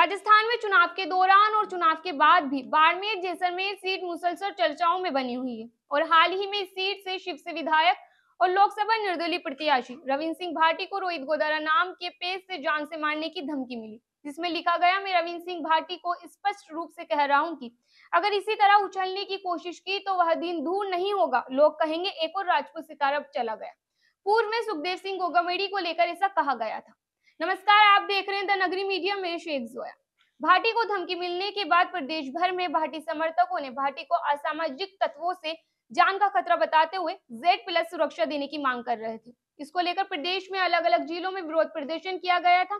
राजस्थान में चुनाव के दौरान और चुनाव के बाद भी बाड़मेर जैसलमेर सीट मुसलसल चर्चाओं में बनी हुई है और हाल ही में इस सीट से शिव से विधायक और लोकसभा निर्दलीय प्रत्याशी रविंद्र सिंह भाटी को रोहित गोदारा नाम के पेज से जान से मारने की धमकी मिली जिसमें लिखा गया मैं रविंद्र सिंह भाटी को स्पष्ट रूप से कह रहा हूं कि अगर इसी तरह उछलने की कोशिश की तो वह दिन दूर नहीं होगा लोग कहेंगे एक और राजपूत सितारा चला गया पूर्व में सुखदेव सिंह गोगामेड़ी को लेकर ऐसा कहा गया था नमस्कार आप देख रहे हैं द नगरी मीडिया में शेख जोया भाटी को धमकी मिलने के बाद प्रदेश भर में भाटी समर्थकों ने भाटी को असामाजिक तत्वों से जान का खतरा बताते हुए जेड प्लस सुरक्षा देने की मांग कर रहे थे इसको लेकर प्रदेश में अलग अलग जिलों में विरोध प्रदर्शन किया गया था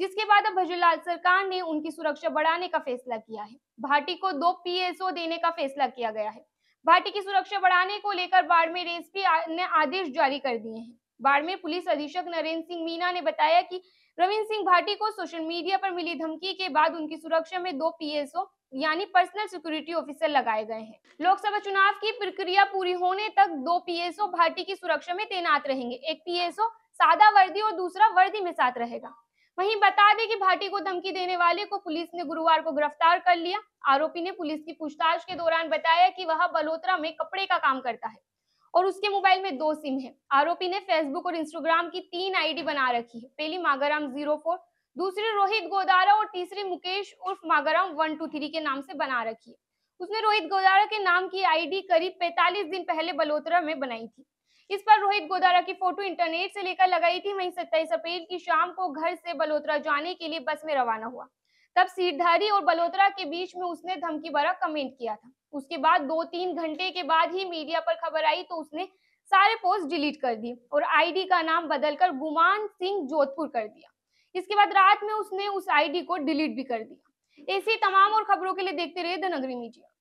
जिसके बाद अब भजूलाल सरकार ने उनकी सुरक्षा बढ़ाने का फैसला किया है भाटी को दो पीएसओ देने का फैसला किया गया है भाटी की सुरक्षा बढ़ाने को लेकर बाड़मेर एसपी ने आदेश जारी कर दिए हैं बाड़मेर पुलिस अधीक्षक नरेंद्र सिंह मीना ने बताया कि रविंद्र सिंह भाटी को सोशल मीडिया पर मिली धमकी के बाद उनकी सुरक्षा में दो पीएसओ यानी पर्सनल सिक्योरिटी ऑफिसर लगाए गए हैं लोकसभा चुनाव की प्रक्रिया पूरी होने तक दो पीएसओ भाटी की सुरक्षा में तैनात रहेंगे एक पीएसओ सादा वर्दी और दूसरा वर्दी में साथ रहेगा वहीं बता दें कि भाटी को धमकी देने वाले को पुलिस ने गुरुवार को गिरफ्तार कर लिया आरोपी ने पुलिस की पूछताछ के दौरान बताया कि वह बलोतरा में कपड़े का काम करता है और उसके मोबाइल में दो सिम है आरोपी ने फेसबुक और इंस्टाग्राम की तीन आईडी बना रखी है पहली मागाराम जीरो फोर दूसरी रोहित गोदारा और तीसरी मुकेश उर्फ मागाराम वन टू थ्री के नाम से बना रखी है उसने रोहित गोदारा के नाम की आईडी करीब 45 दिन पहले बलोतरा में बनाई थी इस पर रोहित गोदारा की फोटो इंटरनेट से लेकर लगाई थी वहीं सत्ताईस अप्रैल की शाम को घर से बलोतरा जाने के लिए बस में रवाना हुआ तब सीटधारी और बलोतरा के बीच में उसने धमकी भरा कमेंट किया था उसके बाद दो तीन घंटे के बाद ही मीडिया पर खबर आई तो उसने सारे पोस्ट डिलीट कर दिए और आईडी का नाम बदलकर गुमान सिंह जोधपुर कर दिया इसके बाद रात में उसने उस आईडी को डिलीट भी कर दिया ऐसी तमाम और खबरों के लिए देखते रहे द नगरी मीडिया